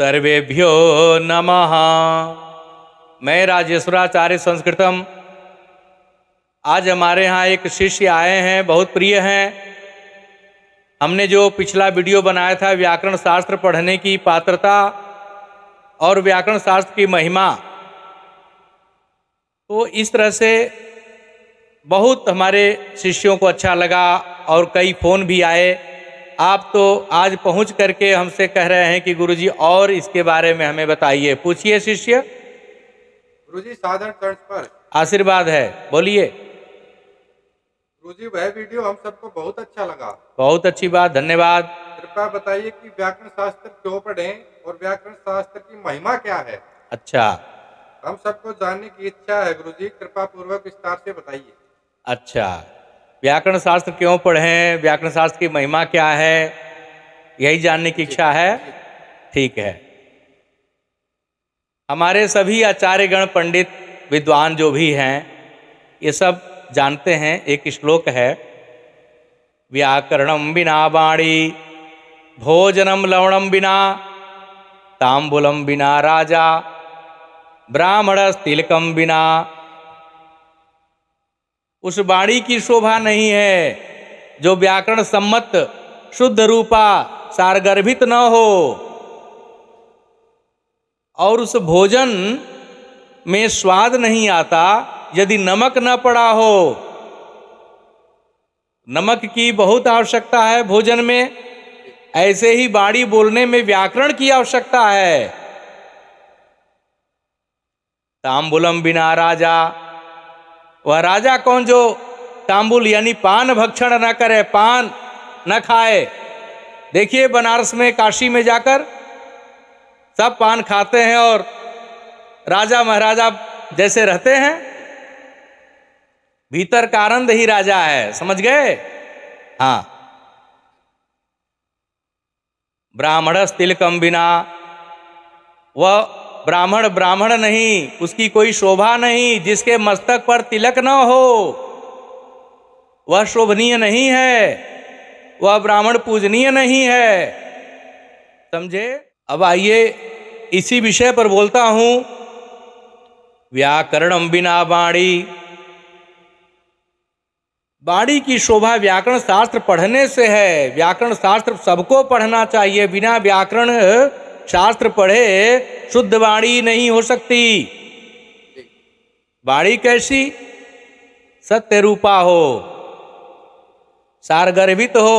सर्वेभ्यो नमः मैं राजेश्वराचार्य संस्कृतम आज हमारे यहाँ एक शिष्य आए हैं बहुत प्रिय हैं हमने जो पिछला वीडियो बनाया था व्याकरण शास्त्र पढ़ने की पात्रता और व्याकरण शास्त्र की महिमा तो इस तरह से बहुत हमारे शिष्यों को अच्छा लगा और कई फ़ोन भी आए आप तो आज पहुंच करके हमसे कह रहे हैं कि गुरुजी और इसके बारे में हमें बताइए पूछिए शिष्य गुरुजी साधन तर्ज पर आशीर्वाद है बोलिए गुरुजी वह वीडियो हम सबको बहुत अच्छा लगा बहुत अच्छी बात धन्यवाद कृपया बताइए कि व्याकरण शास्त्र क्यों पढ़े और व्याकरण शास्त्र की महिमा क्या है अच्छा हम सबको जानने की इच्छा है गुरु कृपा पूर्वक विस्तार से बताइए अच्छा व्याकरण शास्त्र क्यों पढ़े व्याकरण शास्त्र की महिमा क्या है यही जानने की इच्छा है ठीक है हमारे सभी आचार्य गण पंडित विद्वान जो भी हैं ये सब जानते हैं एक श्लोक है व्याकरणम बिना वाणी भोजनम लवणम बिना तांबुलम बिना राजा ब्राह्मण तिलकम बिना उस वाणी की शोभा नहीं है जो व्याकरण सम्मत शुद्ध रूपा सारगर्भित न हो और उस भोजन में स्वाद नहीं आता यदि नमक न पड़ा हो नमक की बहुत आवश्यकता है भोजन में ऐसे ही बाड़ी बोलने में व्याकरण की आवश्यकता है ताम्बुलम बिना राजा वह राजा कौन जो तांबुल यानी पान भक्षण न करे पान न खाए देखिए बनारस में काशी में जाकर सब पान खाते हैं और राजा महाराजा जैसे रहते हैं भीतर का आनंद ही राजा है समझ गए हाँ ब्राह्मणस तिलकम बिना वह ब्राह्मण ब्राह्मण नहीं उसकी कोई शोभा नहीं जिसके मस्तक पर तिलक न हो वह शोभनीय नहीं है वह ब्राह्मण पूजनीय नहीं है समझे अब आइए इसी विषय पर बोलता हूं व्याकरणम बिना बाणी बाणी की शोभा व्याकरण शास्त्र पढ़ने से है व्याकरण शास्त्र सबको पढ़ना चाहिए बिना व्याकरण शास्त्र पढ़े शुद्ध वाणी नहीं हो सकती वाणी कैसी सत्य रूपा हो सारगर्भित हो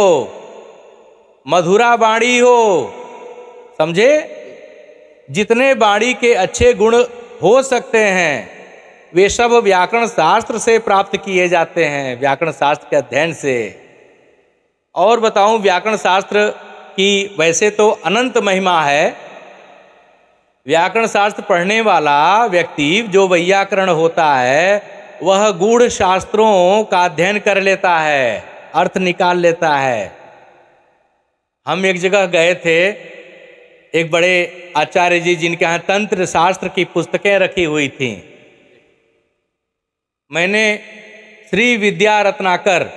मधुरा वाणी हो समझे जितने वाणी के अच्छे गुण हो सकते हैं वे सब व्याकरण शास्त्र से प्राप्त किए जाते हैं व्याकरण शास्त्र के अध्ययन से और बताऊं व्याकरण शास्त्र कि वैसे तो अनंत महिमा है व्याकरण शास्त्र पढ़ने वाला व्यक्ति जो वैयाकरण होता है वह गूढ़ शास्त्रों का अध्ययन कर लेता है अर्थ निकाल लेता है हम एक जगह गए थे एक बड़े आचार्य जी जिनके यहाँ तंत्र शास्त्र की पुस्तकें रखी हुई थी मैंने श्री विद्या रत्नाकर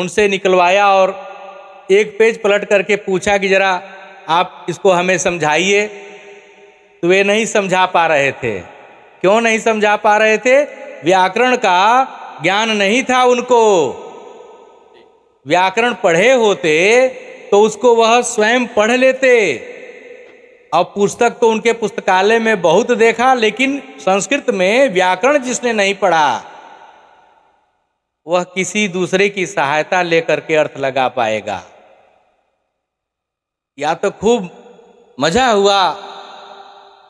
उनसे निकलवाया और एक पेज पलट करके पूछा कि ज़रा आप इसको हमें समझाइए तो वे नहीं समझा पा रहे थे क्यों नहीं समझा पा रहे थे व्याकरण का ज्ञान नहीं था उनको व्याकरण पढ़े होते तो उसको वह स्वयं पढ़ लेते और पुस्तक तो उनके पुस्तकालय में बहुत देखा लेकिन संस्कृत में व्याकरण जिसने नहीं पढ़ा वह किसी दूसरे की सहायता लेकर के अर्थ लगा पाएगा या तो खूब मजा हुआ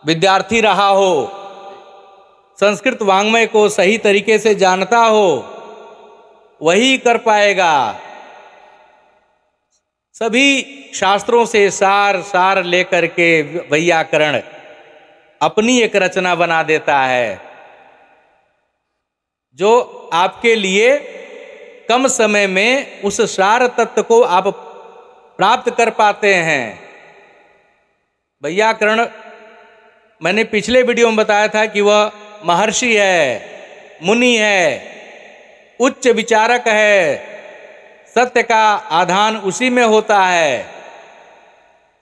विद्यार्थी रहा हो संस्कृत वांग्मय को सही तरीके से जानता हो वही कर पाएगा सभी शास्त्रों से सार सार लेकर के वैयाकरण अपनी एक रचना बना देता है जो आपके लिए कम समय में उस सार तत्व को आप प्राप्त कर पाते हैं वैयाकरण मैंने पिछले वीडियो में बताया था कि वह महर्षि है मुनि है उच्च विचारक है सत्य का आधान उसी में होता है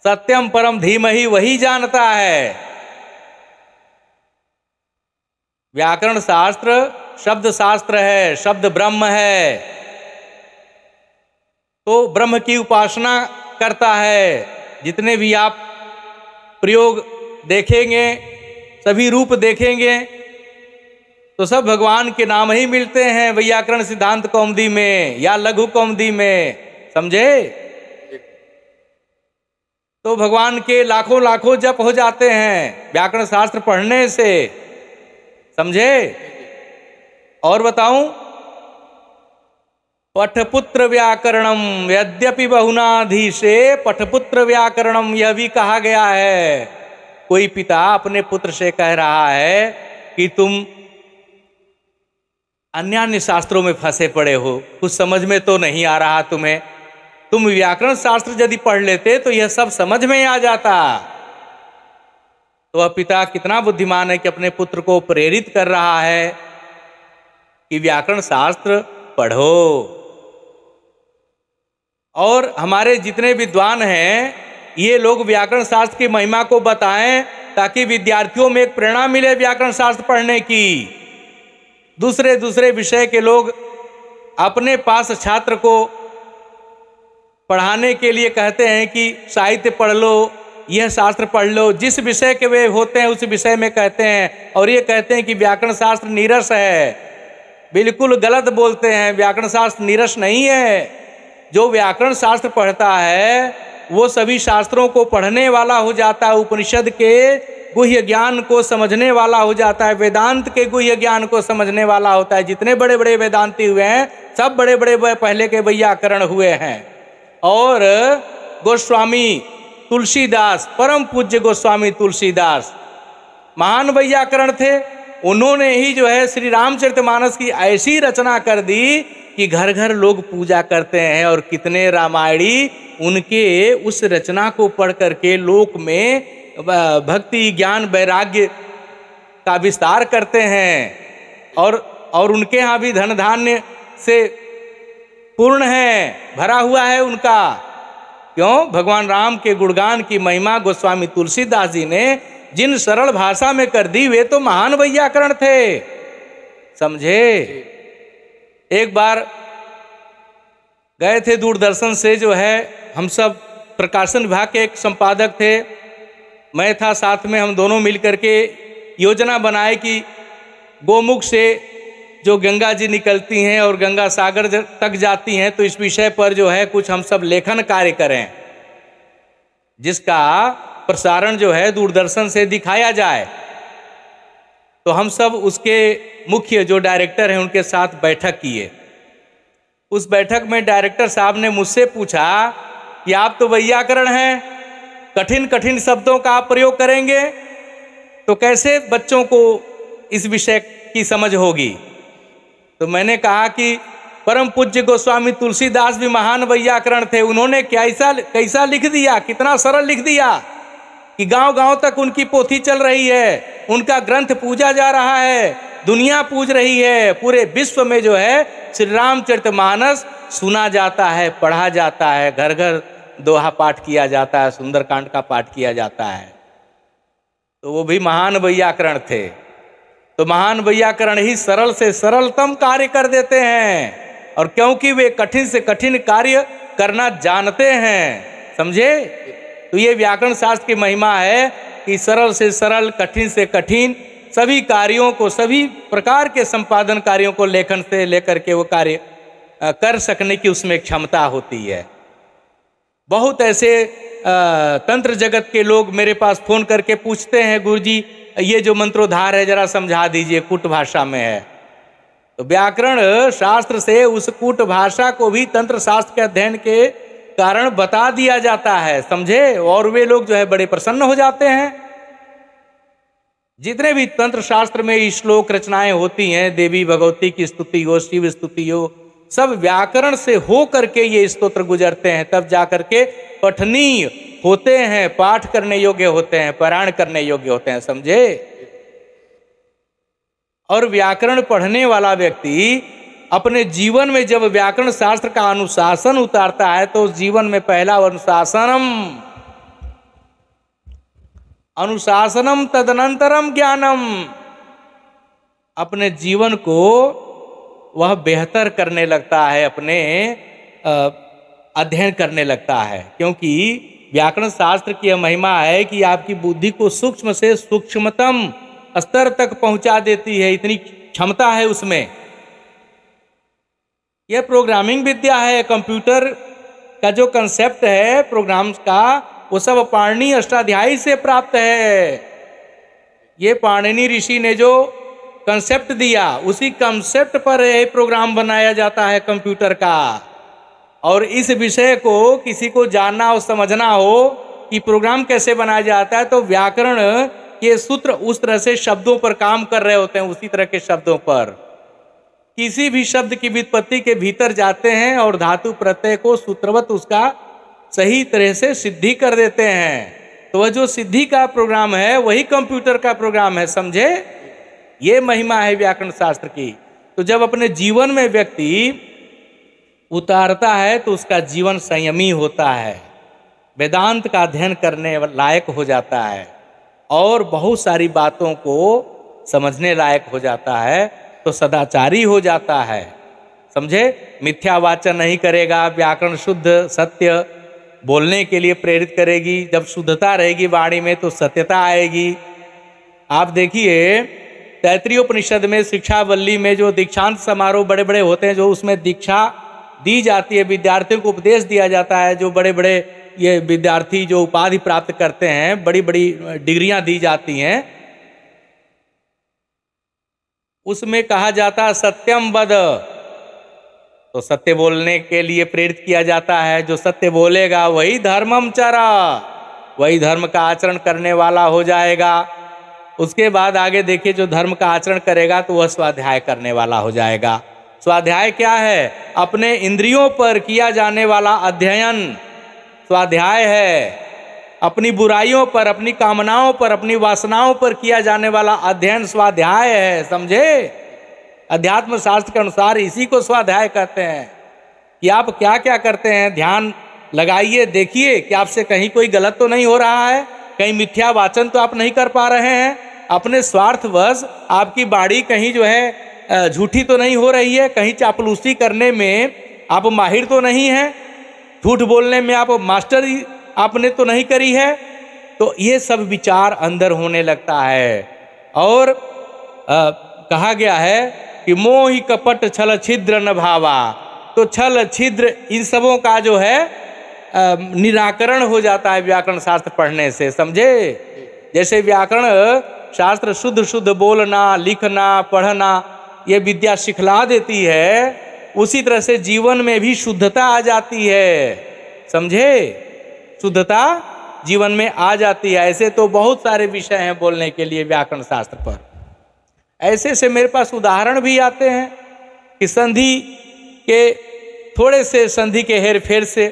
सत्यम परम धीम ही वही जानता है व्याकरण शास्त्र शब्द शास्त्र है शब्द ब्रह्म है तो ब्रह्म की उपासना करता है जितने भी आप प्रयोग देखेंगे सभी रूप देखेंगे तो सब भगवान के नाम ही मिलते हैं वैयाकरण सिद्धांत कौमदी में या लघु कौमदी में समझे तो भगवान के लाखों लाखों जप हो जाते हैं व्याकरण शास्त्र पढ़ने से समझे और बताऊं पठपुत्र व्याकरणम यद्यपि बहुनाधी से पठपुत्र व्याकरणम यह भी कहा गया है कोई पिता अपने पुत्र से कह रहा है कि तुम अन्य अन्य शास्त्रों में फंसे पड़े हो कुछ समझ में तो नहीं आ रहा तुम्हें तुम व्याकरण शास्त्र यदि पढ़ लेते तो यह सब समझ में आ जाता तो वह पिता कितना बुद्धिमान है कि अपने पुत्र को प्रेरित कर रहा है कि व्याकरण शास्त्र पढ़ो और हमारे जितने विद्वान हैं ये लोग व्याकरण शास्त्र की महिमा को बताएं ताकि विद्यार्थियों में एक प्रेरणा मिले व्याकरण शास्त्र पढ़ने की दूसरे दूसरे विषय के लोग अपने पास छात्र को पढ़ाने के लिए कहते हैं कि साहित्य पढ़ लो यह शास्त्र पढ़ लो जिस विषय के वे होते हैं उस विषय में कहते हैं और ये कहते हैं कि व्याकरण शास्त्र नीरस है बिल्कुल गलत बोलते हैं व्याकरण शास्त्र नीरस नहीं है जो व्याकरण शास्त्र पढ़ता है वो सभी शास्त्रों को पढ़ने वाला हो जाता है उपनिषद के गुह्य ज्ञान को समझने वाला हो जाता है वेदांत के गुह्य ज्ञान को समझने वाला होता है जितने बड़े बड़े वेदांती हुए हैं सब बड़े बड़े पहले के वैयाकरण हुए हैं और गोस्वामी तुलसीदास परम पूज्य गोस्वामी तुलसीदास महान वैयाकरण थे उन्होंने ही जो है श्री रामचरितमानस की ऐसी रचना कर दी कि घर घर लोग पूजा करते हैं और कितने रामायणी उनके उस रचना को पढ़ करके लोक में भक्ति ज्ञान वैराग्य का विस्तार करते हैं और और उनके यहाँ भी धन धान्य से पूर्ण है भरा हुआ है उनका क्यों भगवान राम के गुणगान की महिमा गोस्वामी तुलसीदास जी ने जिन सरल भाषा में कर दी वे तो महान वैयाकरण थे समझे एक बार गए थे दूरदर्शन से जो है हम सब प्रकाशन विभाग के एक संपादक थे मैं था साथ में हम दोनों मिल के योजना बनाए कि गोमुख से जो गंगा जी निकलती हैं और गंगा सागर तक जाती हैं तो इस विषय पर जो है कुछ हम सब लेखन कार्य करें जिसका प्रसारण जो है दूरदर्शन से दिखाया जाए तो हम सब उसके मुख्य जो डायरेक्टर हैं उनके साथ बैठक किए उस बैठक में डायरेक्टर साहब ने मुझसे पूछा कि आप तो वैयाकरण हैं कठिन कठिन शब्दों का आप प्रयोग करेंगे तो कैसे बच्चों को इस विषय की समझ होगी तो मैंने कहा कि परम पूज्य गोस्वामी तुलसीदास भी महान वैयाकरण थे उन्होंने कैसा कैसा लिख दिया कितना सरल लिख दिया कि गांव-गांव तक उनकी पोथी चल रही है उनका ग्रंथ पूजा जा रहा है दुनिया पूज रही है पूरे विश्व में जो है श्री रामचरित मानस सुना जाता है पढ़ा जाता है घर घर दोहा पाठ किया जाता है सुंदरकांड का पाठ किया जाता है तो वो भी महान वैयाकरण थे तो महान वैयाकरण ही सरल से सरलतम कार्य कर देते हैं और क्योंकि वे कठिन से कठिन कार्य करना जानते हैं समझे तो ये व्याकरण शास्त्र की महिमा है कि सरल से सरल कठिन से कठिन सभी कार्यों को सभी प्रकार के संपादन कार्यों को लेखन से लेकर के वो कार्य कर सकने की उसमें क्षमता होती है बहुत ऐसे तंत्र जगत के लोग मेरे पास फ़ोन करके पूछते हैं गुरु जी ये जो मंत्रोद्धार है जरा समझा दीजिए कुट भाषा में है तो व्याकरण शास्त्र से उस कूट भाषा को भी तंत्र शास्त्र के अध्ययन के कारण बता दिया जाता है समझे और वे लोग जो है बड़े प्रसन्न हो जाते हैं जितने भी तंत्र शास्त्र में श्लोक रचनाएं होती हैं देवी भगवती की स्तुति हो शिव स्तुति हो सब व्याकरण से हो करके ये स्तोत्र गुजरते हैं तब जा करके पठनीय होते हैं पाठ करने योग्य होते हैं पारायण करने योग्य होते हैं समझे और व्याकरण पढ़ने वाला व्यक्ति अपने जीवन में जब व्याकरण शास्त्र का अनुशासन उतारता है तो जीवन में पहला अनुशासनम अनुशासनम तदनंतरम ज्ञानम अपने जीवन को वह बेहतर करने लगता है अपने अध्ययन करने लगता है क्योंकि व्याकरण शास्त्र की यह महिमा है कि आपकी बुद्धि को सूक्ष्म से सूक्ष्मतम स्तर तक पहुंचा देती है इतनी क्षमता है उसमें यह प्रोग्रामिंग विद्या है कंप्यूटर का जो कंसेप्ट है प्रोग्राम का वो सब पाणनी अष्टाध्यायी से प्राप्त है ये पाणनी ऋषि ने जो कंसेप्ट दिया उसी कंसेप्ट पर यह प्रोग्राम बनाया जाता है कंप्यूटर का और इस विषय को किसी को जानना और समझना हो कि प्रोग्राम कैसे बनाया जाता है तो व्याकरण के सूत्र उस तरह से शब्दों पर काम कर रहे होते हैं उसी तरह के शब्दों पर किसी भी शब्द की वित्पत्ति के भीतर जाते हैं और धातु प्रत्यय को सूत्रवत उसका सही तरह से सिद्धि कर देते हैं तो वह जो सिद्धि का प्रोग्राम है वही कंप्यूटर का प्रोग्राम है समझे ये महिमा है व्याकरण शास्त्र की तो जब अपने जीवन में व्यक्ति उतारता है तो उसका जीवन संयमी होता है वेदांत का अध्ययन करने लायक हो जाता है और बहुत सारी बातों को समझने लायक हो जाता है तो सदाचारी हो जाता है समझे मिथ्या वाचन नहीं करेगा व्याकरण शुद्ध सत्य बोलने के लिए प्रेरित करेगी जब शुद्धता रहेगी वाणी में तो सत्यता आएगी आप देखिए तैतृय उपनिषद में शिक्षावल्ली में जो दीक्षांत समारोह बड़े बड़े होते हैं जो उसमें दीक्षा दी जाती है विद्यार्थियों को उपदेश दिया जाता है जो बड़े बड़े ये विद्यार्थी जो उपाधि प्राप्त करते हैं बड़ी बड़ी डिग्रियां दी जाती हैं उसमें कहा जाता सत्यम बद तो सत्य बोलने के लिए प्रेरित किया जाता है जो सत्य बोलेगा वही धर्मम चरा वही धर्म का आचरण करने वाला हो जाएगा उसके बाद आगे देखिए जो धर्म का आचरण करेगा तो वह स्वाध्याय करने वाला हो जाएगा स्वाध्याय क्या है अपने इंद्रियों पर किया जाने वाला अध्ययन स्वाध्याय है अपनी बुराइयों पर अपनी कामनाओं पर अपनी वासनाओं पर किया जाने वाला अध्ययन स्वाध्याय है समझे अध्यात्म शास्त्र के अनुसार इसी को स्वाध्याय कहते हैं कि आप क्या क्या करते हैं ध्यान लगाइए देखिए कि आपसे कहीं कोई गलत तो नहीं हो रहा है कहीं मिथ्या वाचन तो आप नहीं कर पा रहे हैं अपने स्वार्थवश आपकी बाड़ी कहीं जो है झूठी तो नहीं हो रही है कहीं चापलूसी करने में आप माहिर तो नहीं हैं झूठ बोलने में आप मास्टर आपने तो नहीं करी है तो ये सब विचार अंदर होने लगता है और आ, कहा गया है कि मोह कपट छल छिद्र न भावा तो छल छिद्र इन सबों का जो है निराकरण हो जाता है व्याकरण शास्त्र पढ़ने से समझे जैसे व्याकरण शास्त्र शुद्ध शुद्ध बोलना लिखना पढ़ना ये विद्या सिखला देती है उसी तरह से जीवन में भी शुद्धता आ जाती है समझे शुद्धता जीवन में आ जाती है ऐसे तो बहुत सारे विषय हैं बोलने के लिए व्याकरण शास्त्र पर ऐसे से मेरे पास उदाहरण भी आते हैं कि संधि के थोड़े से संधि के हेर फेर से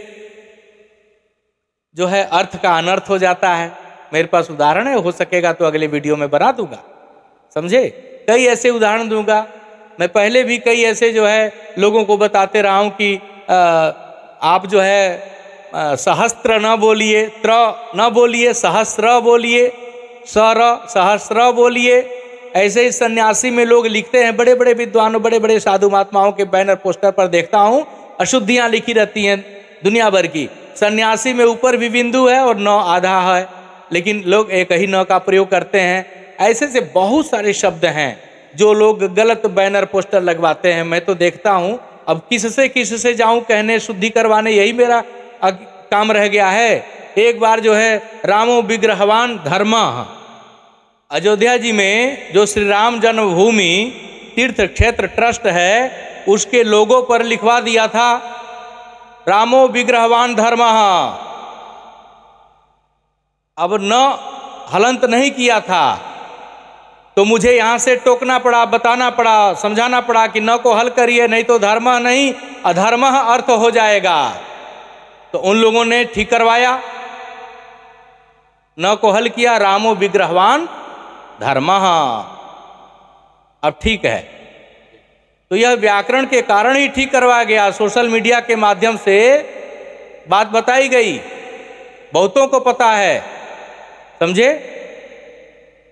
जो है अर्थ का अनर्थ हो जाता है मेरे पास उदाहरण है हो सकेगा तो अगले वीडियो में बना दूंगा समझे कई ऐसे उदाहरण दूंगा मैं पहले भी कई ऐसे जो है लोगों को बताते रहा हूं कि आ, आप जो है सहस्त्र न बोलिए त्र न बोलिए सहस्र बोलिए सर सहस्र बोलिए ऐसे ही सन्यासी में लोग लिखते हैं बड़े बड़े विद्वानों बड़े बड़े साधु महात्माओं के बैनर पोस्टर पर देखता हूँ अशुद्धियाँ लिखी रहती हैं दुनिया भर की सन्यासी में ऊपर भी बिंदु है और नौ आधा है लेकिन लोग एक ही नौ का प्रयोग करते हैं ऐसे से बहुत सारे शब्द हैं जो लोग गलत बैनर पोस्टर लगवाते हैं मैं तो देखता हूँ अब किस से किस से जाऊँ कहने शुद्धि करवाने यही मेरा काम रह गया है एक बार जो है रामो विग्रहवान धर्मा अयोध्या जी में जो श्री राम जन्मभूमि तीर्थ क्षेत्र ट्रस्ट है उसके लोगों पर लिखवा दिया था रामो विग्रहवान धर्म अब न हलंत नहीं किया था तो मुझे यहां से टोकना पड़ा बताना पड़ा समझाना पड़ा कि न को हल करिए नहीं तो धर्म नहीं अधर्म अर्थ हो जाएगा तो उन लोगों ने ठीक करवाया न को हल किया रामो विग्रहवान धर्म अब ठीक है तो यह व्याकरण के कारण ही ठीक करवाया गया सोशल मीडिया के माध्यम से बात बताई गई बहुतों को पता है समझे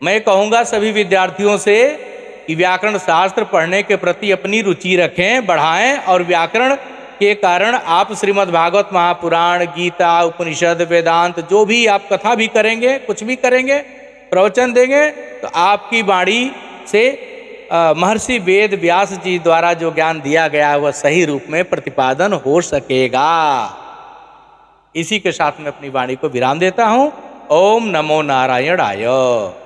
मैं कहूंगा सभी विद्यार्थियों से कि व्याकरण शास्त्र पढ़ने के प्रति अपनी रुचि रखें बढ़ाएं और व्याकरण के कारण आप श्रीमद् भागवत महापुराण गीता उपनिषद वेदांत जो भी आप कथा भी करेंगे कुछ भी करेंगे प्रवचन देंगे तो आपकी वाणी से महर्षि वेद व्यास जी द्वारा जो ज्ञान दिया गया वह सही रूप में प्रतिपादन हो सकेगा इसी के साथ मैं अपनी वाणी को विराम देता हूँ ओम नमो नारायण आय